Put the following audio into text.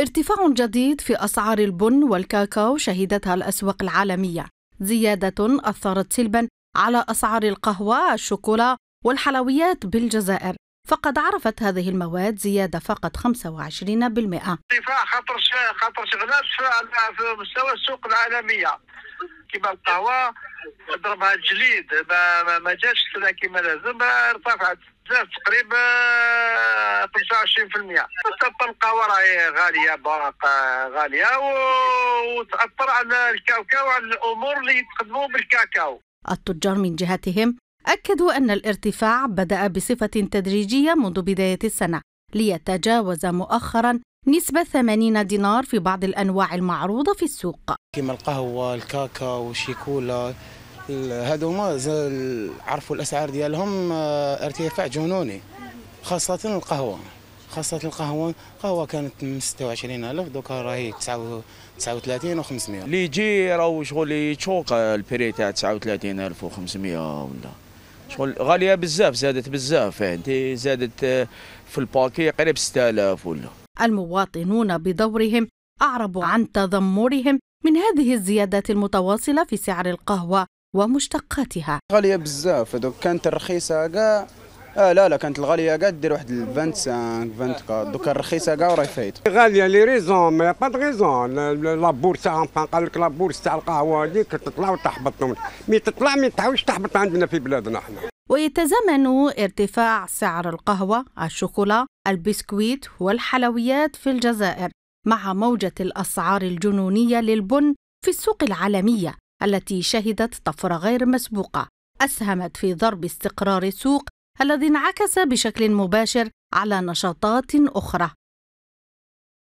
ارتفاع جديد في أسعار البن والكاكاو شهدتها الأسواق العالمية زيادة أثرت سلبا على أسعار القهوة الشوكولا والحلويات بالجزائر فقد عرفت هذه المواد زيادة فقط 25% ارتفاع خطر خطر غلاف في مستوى السوق العالمية كما القهوة ضربها الجليد ما, ما جاتش كما لازم ارتفعت تقريبا حتى القهوه راهي غاليه باقه غاليه وتاثر على الكاوكاو وعلى الامور اللي يتقدموا بالكاكاو التجار من جهتهم اكدوا ان الارتفاع بدا بصفه تدريجيه منذ بدايه السنه ليتجاوز مؤخرا نسبة 80 دينار في بعض الأنواع المعروضة في السوق كما القهوة الكاكاو الشيكولا هذو ما عرفوا الأسعار ديالهم آه، ارتفاع جنوني خاصة القهوة خاصة القهوة القهوة كانت من 26000 دوكا راهي 39 و500 اللي يجي راهو شغل يتشوق البري تاع 39500 ولا شغل غالية بزاف زادت بزاف يعني زادت آه، في الباكي قريب 6000 ولا المواطنون بدورهم أعربوا عن تذمرهم من هذه الزيادات المتواصلة في سعر القهوة ومشتقاتها غالية بزاف دوك كانت الرخيصة كاع اه لا لا كانت الغاليه كاع دير واحد 25 24 دوكا الرخيصه كاع وراهي فايت غاليه لي ريزون ما با دو ريزون لا بورصه تاع قال لك لا بورصه تاع القهوه هذيك تطلع وتحبط مي تطلع ما تعاودش تحبط عندنا في بلادنا احنا ويتزامن ارتفاع سعر القهوة، الشوكولا، البسكويت والحلويات في الجزائر مع موجة الأسعار الجنونية للبن في السوق العالمية التي شهدت طفرة غير مسبوقة أسهمت في ضرب استقرار السوق الذي انعكس بشكل مباشر على نشاطات أخرى